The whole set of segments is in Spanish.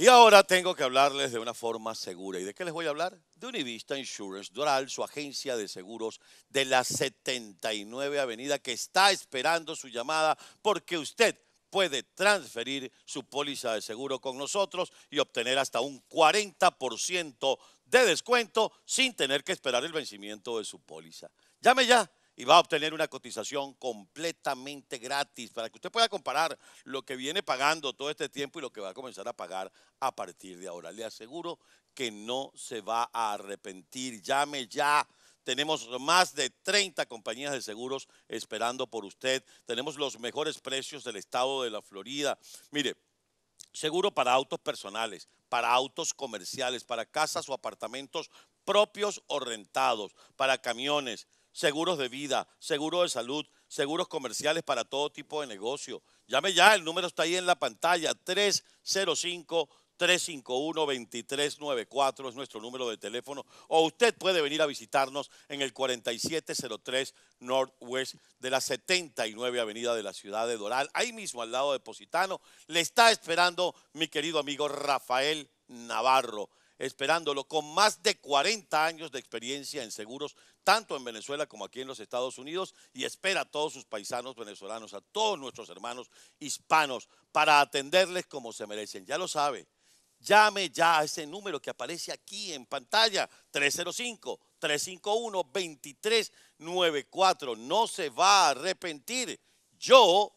Y ahora tengo que hablarles de una forma segura. ¿Y de qué les voy a hablar? De Univista Insurance Doral, su agencia de seguros de la 79 Avenida, que está esperando su llamada porque usted puede transferir su póliza de seguro con nosotros y obtener hasta un 40% de descuento sin tener que esperar el vencimiento de su póliza. Llame ya y va a obtener una cotización completamente gratis para que usted pueda comparar lo que viene pagando todo este tiempo y lo que va a comenzar a pagar a partir de ahora. Le aseguro que no se va a arrepentir. Llame ya. Tenemos más de 30 compañías de seguros esperando por usted. Tenemos los mejores precios del estado de la Florida. Mire, seguro para autos personales, para autos comerciales, para casas o apartamentos propios o rentados, para camiones seguros de vida, seguros de salud, seguros comerciales para todo tipo de negocio. Llame ya, el número está ahí en la pantalla, 305-351-2394 es nuestro número de teléfono. O usted puede venir a visitarnos en el 4703 Northwest de la 79 Avenida de la Ciudad de Doral, ahí mismo al lado de Positano. Le está esperando mi querido amigo Rafael Navarro esperándolo con más de 40 años de experiencia en seguros, tanto en Venezuela como aquí en los Estados Unidos, y espera a todos sus paisanos venezolanos, a todos nuestros hermanos hispanos, para atenderles como se merecen. Ya lo sabe, llame ya a ese número que aparece aquí en pantalla, 305-351-2394. No se va a arrepentir, yo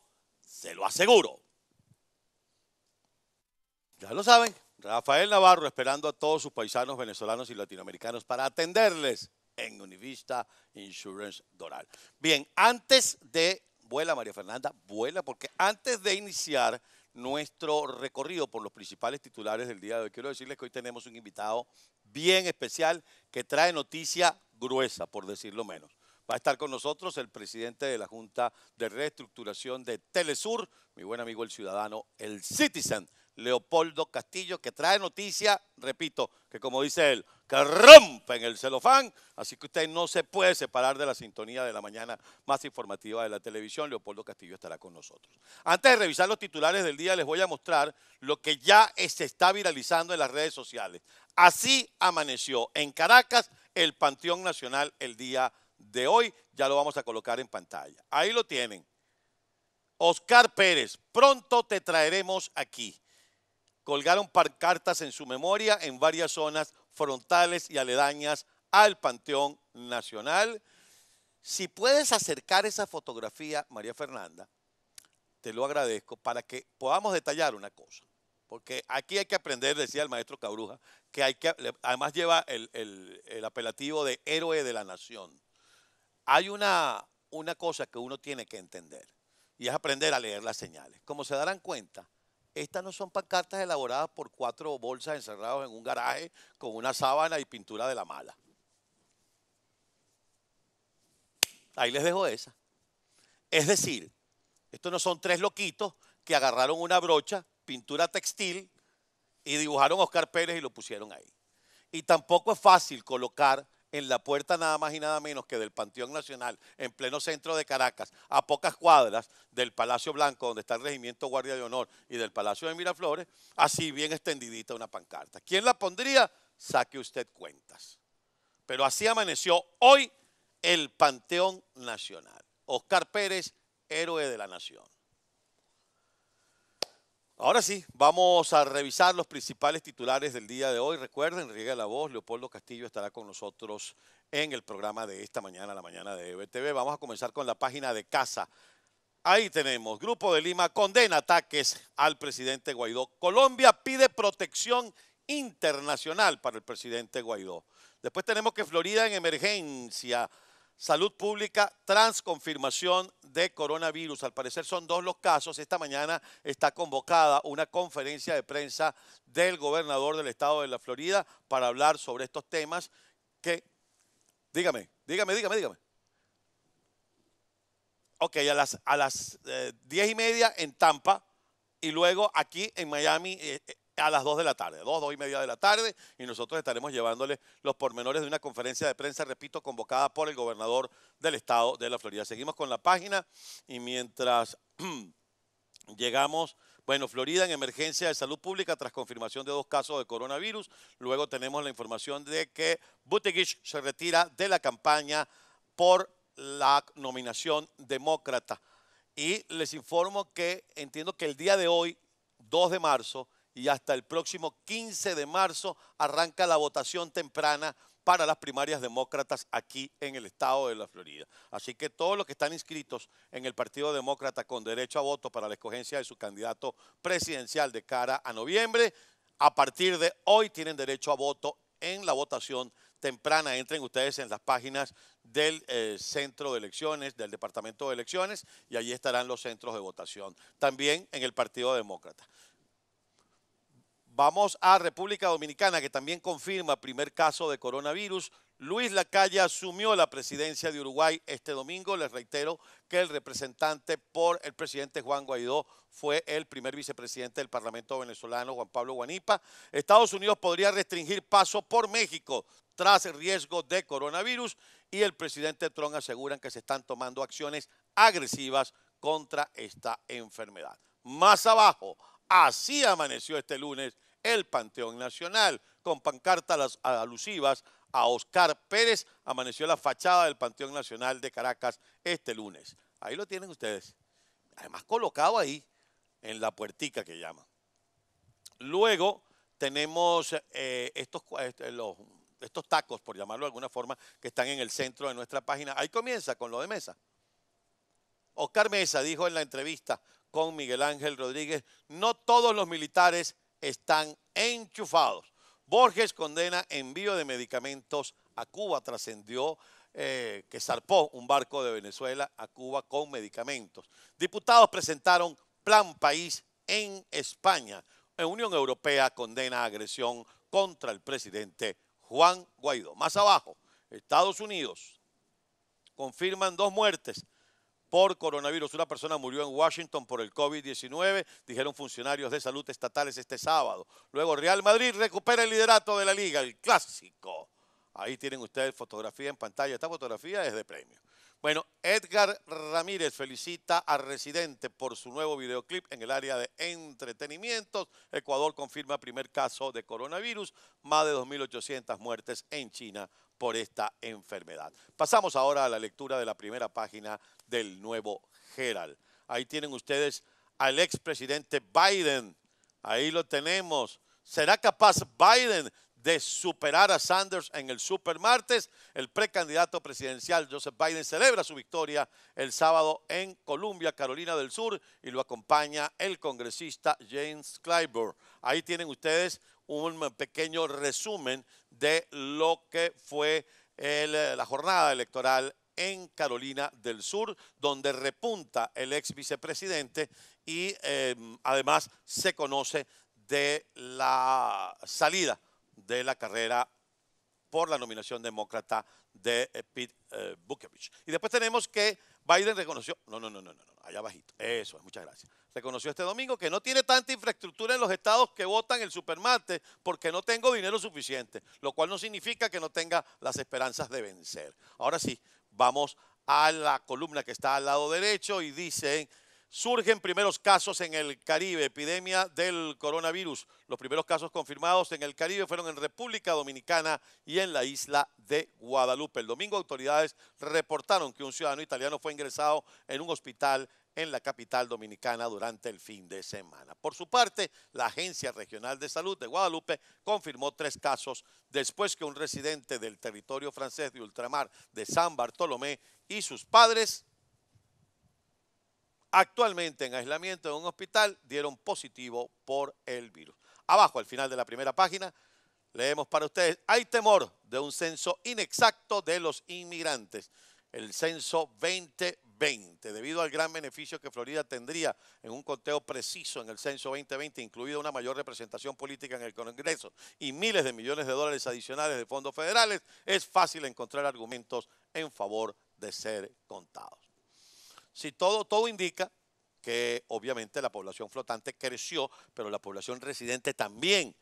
se lo aseguro. Ya lo saben. Rafael Navarro esperando a todos sus paisanos venezolanos y latinoamericanos para atenderles en Univista Insurance Doral. Bien, antes de, vuela María Fernanda, vuela, porque antes de iniciar nuestro recorrido por los principales titulares del día de hoy, quiero decirles que hoy tenemos un invitado bien especial que trae noticia gruesa, por decirlo menos. Va a estar con nosotros el presidente de la Junta de Reestructuración de Telesur, mi buen amigo el ciudadano, el Citizen Leopoldo Castillo, que trae noticia repito, que como dice él, que rompen el celofán. Así que usted no se puede separar de la sintonía de la mañana más informativa de la televisión. Leopoldo Castillo estará con nosotros. Antes de revisar los titulares del día, les voy a mostrar lo que ya se está viralizando en las redes sociales. Así amaneció en Caracas el Panteón Nacional el día de hoy. Ya lo vamos a colocar en pantalla. Ahí lo tienen. Oscar Pérez, pronto te traeremos aquí colgaron cartas en su memoria en varias zonas frontales y aledañas al Panteón Nacional. Si puedes acercar esa fotografía, María Fernanda, te lo agradezco para que podamos detallar una cosa. Porque aquí hay que aprender, decía el maestro Cabruja, que hay que, además lleva el, el apelativo de héroe de la nación. Hay una, una cosa que uno tiene que entender y es aprender a leer las señales. Como se darán cuenta, estas no son pancartas elaboradas por cuatro bolsas encerradas en un garaje con una sábana y pintura de la mala. Ahí les dejo esa. Es decir, estos no son tres loquitos que agarraron una brocha, pintura textil y dibujaron a Oscar Pérez y lo pusieron ahí. Y tampoco es fácil colocar en la puerta nada más y nada menos que del Panteón Nacional, en pleno centro de Caracas, a pocas cuadras del Palacio Blanco, donde está el Regimiento Guardia de Honor, y del Palacio de Miraflores, así bien extendidita una pancarta. ¿Quién la pondría? Saque usted cuentas. Pero así amaneció hoy el Panteón Nacional. Oscar Pérez, héroe de la nación. Ahora sí, vamos a revisar los principales titulares del día de hoy. Recuerden, riega la voz, Leopoldo Castillo estará con nosotros en el programa de esta mañana, la mañana de EBTV. Vamos a comenzar con la página de casa. Ahí tenemos, Grupo de Lima condena ataques al presidente Guaidó. Colombia pide protección internacional para el presidente Guaidó. Después tenemos que Florida en emergencia Salud Pública transconfirmación de coronavirus. Al parecer son dos los casos. Esta mañana está convocada una conferencia de prensa del gobernador del estado de la Florida para hablar sobre estos temas que... Dígame, dígame, dígame, dígame. Ok, a las, a las eh, diez y media en Tampa y luego aquí en Miami eh, eh, a las 2 de la tarde, 2, 2 y media de la tarde, y nosotros estaremos llevándoles los pormenores de una conferencia de prensa, repito, convocada por el gobernador del estado de la Florida. Seguimos con la página y mientras llegamos... Bueno, Florida en emergencia de salud pública tras confirmación de dos casos de coronavirus. Luego tenemos la información de que Buttigieg se retira de la campaña por la nominación demócrata. Y les informo que entiendo que el día de hoy, 2 de marzo, y hasta el próximo 15 de marzo arranca la votación temprana para las primarias demócratas aquí en el estado de la Florida. Así que todos los que están inscritos en el Partido Demócrata con derecho a voto para la escogencia de su candidato presidencial de cara a noviembre, a partir de hoy tienen derecho a voto en la votación temprana. Entren ustedes en las páginas del eh, Centro de Elecciones, del Departamento de Elecciones, y allí estarán los centros de votación, también en el Partido Demócrata. Vamos a República Dominicana, que también confirma primer caso de coronavirus. Luis Lacalle asumió la presidencia de Uruguay este domingo. Les reitero que el representante por el presidente Juan Guaidó fue el primer vicepresidente del Parlamento venezolano, Juan Pablo Guanipa. Estados Unidos podría restringir paso por México tras riesgo de coronavirus y el presidente Trump aseguran que se están tomando acciones agresivas contra esta enfermedad. Más abajo, Así amaneció este lunes el Panteón Nacional, con pancartas alusivas a Oscar Pérez, amaneció la fachada del Panteón Nacional de Caracas este lunes. Ahí lo tienen ustedes. Además colocado ahí, en la puertica que llaman. Luego tenemos eh, estos, este, estos tacos, por llamarlo de alguna forma, que están en el centro de nuestra página. Ahí comienza con lo de Mesa. Oscar Mesa dijo en la entrevista con Miguel Ángel Rodríguez. No todos los militares están enchufados. Borges condena envío de medicamentos a Cuba. Trascendió eh, que zarpó un barco de Venezuela a Cuba con medicamentos. Diputados presentaron Plan País en España. Unión Europea condena agresión contra el presidente Juan Guaidó. Más abajo, Estados Unidos confirman dos muertes por coronavirus. Una persona murió en Washington por el COVID-19, dijeron funcionarios de salud estatales este sábado. Luego Real Madrid recupera el liderato de la liga, el clásico. Ahí tienen ustedes fotografía en pantalla. Esta fotografía es de premio. Bueno, Edgar Ramírez felicita a Residente por su nuevo videoclip en el área de entretenimientos. Ecuador confirma primer caso de coronavirus, más de 2.800 muertes en China por esta enfermedad. Pasamos ahora a la lectura de la primera página del nuevo Herald. Ahí tienen ustedes al expresidente Biden. Ahí lo tenemos. ¿Será capaz Biden de superar a Sanders en el Super Martes, El precandidato presidencial Joseph Biden celebra su victoria el sábado en Columbia, Carolina del Sur, y lo acompaña el congresista James Clyburn. Ahí tienen ustedes un pequeño resumen de lo que fue la jornada electoral en Carolina del Sur, donde repunta el ex vicepresidente y eh, además se conoce de la salida de la carrera por la nominación demócrata de eh, Pete Bukevich. Eh, y después tenemos que Biden reconoció, no, no, no, no, no, allá bajito, eso muchas gracias. Reconoció este domingo que no tiene tanta infraestructura en los estados que votan el supermate porque no tengo dinero suficiente, lo cual no significa que no tenga las esperanzas de vencer. Ahora sí, vamos a la columna que está al lado derecho y dicen Surgen primeros casos en el Caribe, epidemia del coronavirus. Los primeros casos confirmados en el Caribe fueron en República Dominicana y en la isla de Guadalupe. El domingo autoridades reportaron que un ciudadano italiano fue ingresado en un hospital en la capital dominicana durante el fin de semana. Por su parte, la Agencia Regional de Salud de Guadalupe confirmó tres casos después que un residente del territorio francés de ultramar de San Bartolomé y sus padres actualmente en aislamiento en un hospital, dieron positivo por el virus. Abajo, al final de la primera página, leemos para ustedes, hay temor de un censo inexacto de los inmigrantes, el censo 2020, debido al gran beneficio que Florida tendría en un conteo preciso en el censo 2020, incluida una mayor representación política en el Congreso y miles de millones de dólares adicionales de fondos federales, es fácil encontrar argumentos en favor de ser contados. Si todo, todo indica que obviamente la población flotante creció, pero la población residente también,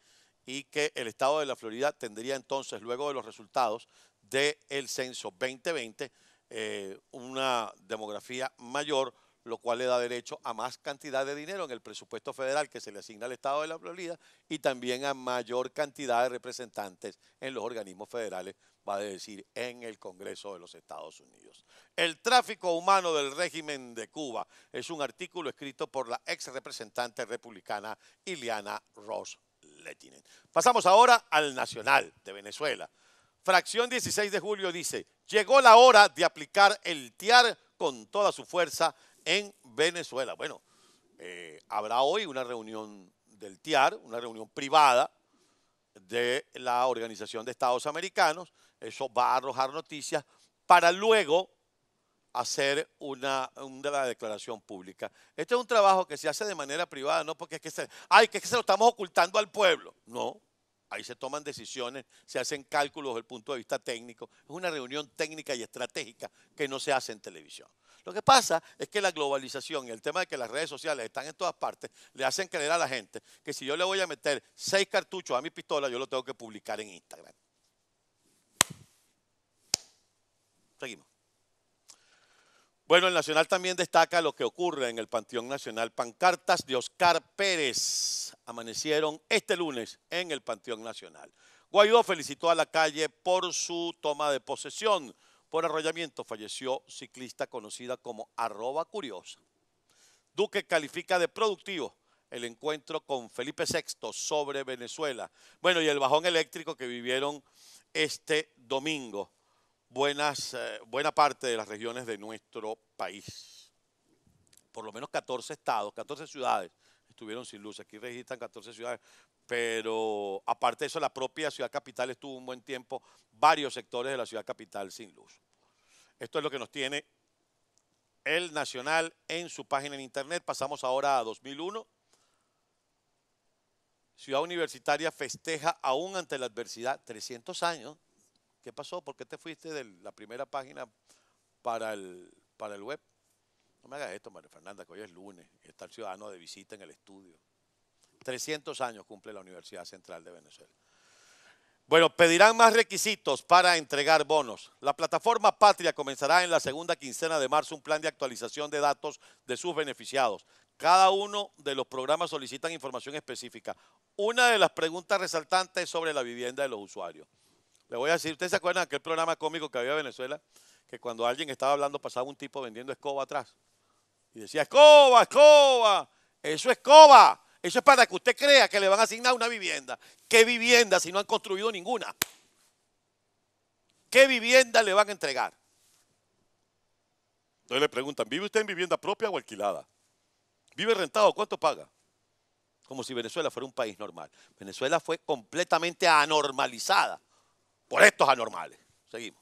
y que el estado de la Florida tendría entonces, luego de los resultados del censo 2020, eh, una demografía mayor, lo cual le da derecho a más cantidad de dinero en el presupuesto federal que se le asigna al Estado de la Florida y también a mayor cantidad de representantes en los organismos federales, va a decir, en el Congreso de los Estados Unidos. El tráfico humano del régimen de Cuba es un artículo escrito por la ex representante republicana Ileana Ross Letinen. Pasamos ahora al Nacional de Venezuela. Fracción 16 de julio dice, llegó la hora de aplicar el TIAR con toda su fuerza en Venezuela. Bueno, eh, habrá hoy una reunión del TIAR, una reunión privada de la Organización de Estados Americanos. Eso va a arrojar noticias para luego hacer una, declaración pública. Este es un trabajo que se hace de manera privada, no porque es que se, ay, que, es que se lo estamos ocultando al pueblo. No, ahí se toman decisiones, se hacen cálculos desde el punto de vista técnico. Es una reunión técnica y estratégica que no se hace en televisión. Lo que pasa es que la globalización y el tema de que las redes sociales están en todas partes le hacen creer a la gente que si yo le voy a meter seis cartuchos a mi pistola, yo lo tengo que publicar en Instagram. Seguimos. Bueno, el Nacional también destaca lo que ocurre en el Panteón Nacional. Pancartas de Oscar Pérez amanecieron este lunes en el Panteón Nacional. Guaidó felicitó a la calle por su toma de posesión. Por arrollamiento falleció ciclista conocida como arroba curiosa. Duque califica de productivo el encuentro con Felipe VI sobre Venezuela. Bueno, y el bajón eléctrico que vivieron este domingo. Buenas, eh, buena parte de las regiones de nuestro país. Por lo menos 14 estados, 14 ciudades estuvieron sin luz. Aquí registran 14 ciudades, pero aparte de eso, la propia ciudad capital estuvo un buen tiempo, varios sectores de la ciudad capital sin luz. Esto es lo que nos tiene el Nacional en su página en internet. Pasamos ahora a 2001. Ciudad Universitaria festeja aún ante la adversidad 300 años. ¿Qué pasó? ¿Por qué te fuiste de la primera página para el, para el web? No me hagas esto, María Fernanda, que hoy es lunes y está el ciudadano de visita en el estudio. 300 años cumple la Universidad Central de Venezuela. Bueno, pedirán más requisitos para entregar bonos. La plataforma Patria comenzará en la segunda quincena de marzo un plan de actualización de datos de sus beneficiados. Cada uno de los programas solicitan información específica. Una de las preguntas resaltantes es sobre la vivienda de los usuarios. Le voy a decir, ¿ustedes se acuerdan de aquel programa cómico que había en Venezuela? Que cuando alguien estaba hablando pasaba un tipo vendiendo escoba atrás. Y decía, escoba, escoba. Eso es escoba. Eso es para que usted crea que le van a asignar una vivienda. ¿Qué vivienda si no han construido ninguna? ¿Qué vivienda le van a entregar? Entonces le preguntan, ¿vive usted en vivienda propia o alquilada? ¿Vive rentado? ¿Cuánto paga? Como si Venezuela fuera un país normal. Venezuela fue completamente anormalizada por estos anormales. Seguimos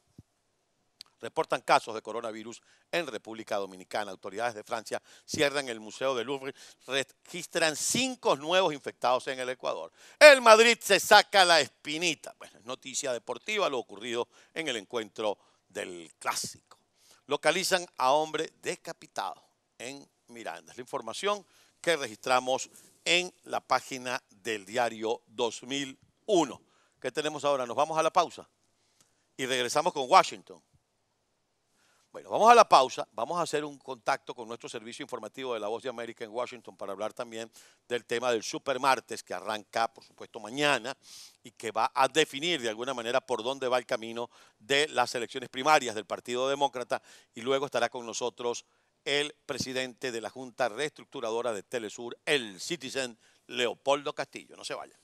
reportan casos de coronavirus en República Dominicana. Autoridades de Francia cierran el Museo del Louvre, registran cinco nuevos infectados en el Ecuador. El Madrid se saca la espinita. Bueno, noticia deportiva lo ocurrido en el encuentro del Clásico. Localizan a hombre decapitado en Miranda. La información que registramos en la página del diario 2001. ¿Qué tenemos ahora? Nos vamos a la pausa y regresamos con Washington. Bueno, vamos a la pausa, vamos a hacer un contacto con nuestro servicio informativo de la Voz de América en Washington para hablar también del tema del Supermartes que arranca, por supuesto, mañana y que va a definir de alguna manera por dónde va el camino de las elecciones primarias del Partido Demócrata y luego estará con nosotros el presidente de la Junta Reestructuradora de Telesur, el Citizen Leopoldo Castillo. No se vayan.